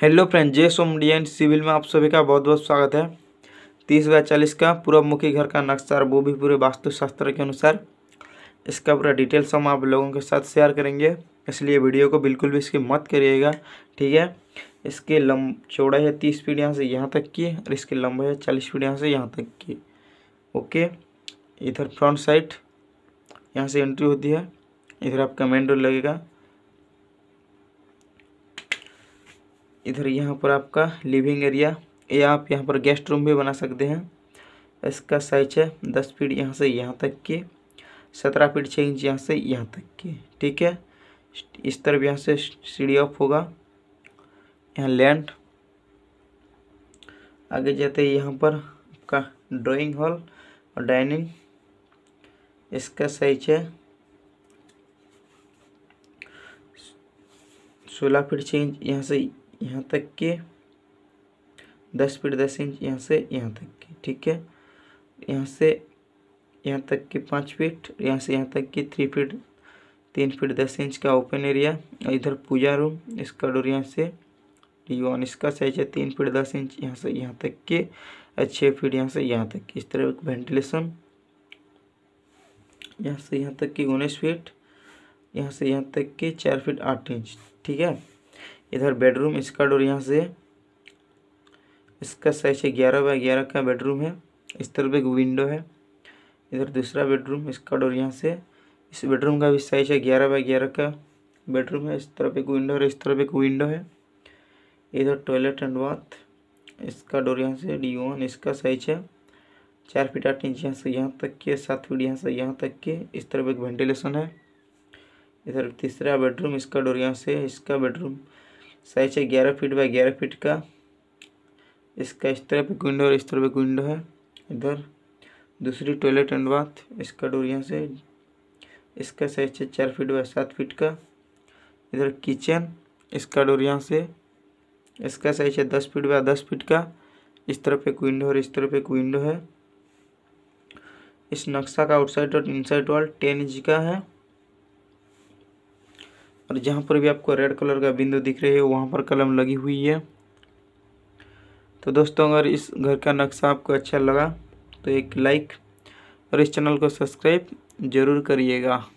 hello friend जे सोमडियन civil में आप सभी का बहुत बहुत स्वागत है तीस बाय चालीस का पूर्व मुखी घर का नक्शा वो भी पूरे वास्तुशास्त्र के अनुसार इसका पूरा डिटेल्स हम आप लोगों के साथ शेयर करेंगे इसलिए वीडियो को बिल्कुल भी इसकी मत करिएगा ठीक है इसके लम चौड़ाई है तीस फीट यहाँ से यहाँ तक की और इसकी लंबाई है चालीस फीट यहाँ से यहाँ तक की ओके इधर फ्रंट साइड यहाँ से एंट्री होती है इधर आपका मेन डोर लगेगा इधर यहाँ पर आपका लिविंग एरिया या आप यहाँ पर गेस्ट रूम भी बना सकते हैं इसका साइज है दस फीट यहाँ से यहाँ तक के सत्रह फीट छः इंच यहाँ से यहाँ तक के ठीक है इस तरफ यहाँ से सीढ़ी ऑफ होगा यहाँ लैंड आगे जाते यहाँ पर आपका ड्राइंग हॉल और डाइनिंग इसका साइज है सोलह फीट छः इंच यहाँ से यहाँ तक के दस फीट दस इंच यहाँ से यहाँ तक की ठीक है यहाँ से यहाँ तक की पाँच फीट यहाँ से यहाँ तक की थ्री फीट तीन फीट दस इंच का ओपन एरिया और इधर पूजा रूम इसका डोर यहाँ से डी वन इसका साइज है तीन फीट दस इंच यहाँ से यहाँ तक के और छः फीट यहाँ से यहाँ तक इस तरह वेंटिलेशन यहाँ से यहाँ तक की उन्नीस फीट यहाँ से यहाँ तक के चार फीट आठ इंच ठीक है इधर बेडरूम इसका डोर यहाँ से इसका साइज है ग्यारह बाय ग्यारह का बेडरूम है इस तरफ एक विंडो है इधर दूसरा बेडरूम इसका डोर यहाँ से इस बेडरूम का भी साइज है ग्यारह बाय ग्यारह का बेडरूम है इस तरफ एक विंडो है इस तरफ एक विंडो है इधर टॉयलेट एंड बाथ इसका डोर यहाँ से डी वन इसका साइज है चार फीट आठ इंच यहाँ से यहाँ तक के सात फीट यहाँ से यहाँ तक के इस तरफ एक वेंटिलेशन है इधर तीसरा बेडरूम इसका डोर यहाँ से इसका बेडरूम साइज है ग्यारह फीट बाय ग्यारह फीट का इसका इस तरफ विंडो और इस तरफ विंडो है इधर दूसरी टॉयलेट एंड बाथ इसका डोर यहाँ से इसका साइज है चार फीट बाय सात फीट का इधर किचन इसका डोर यहाँ से इसका साइज है दस फीट बाय दस फीट का इस तरफ एक विंडो और इस तरफ एक विंडो है इस नक्शा का आउटसाइड और इनसाइड वॉल टेन इंच का है और जहाँ पर भी आपको रेड कलर का बिंदु दिख रही है वहाँ पर कलम लगी हुई है तो दोस्तों अगर इस घर का नक्शा आपको अच्छा लगा तो एक लाइक और इस चैनल को सब्सक्राइब ज़रूर करिएगा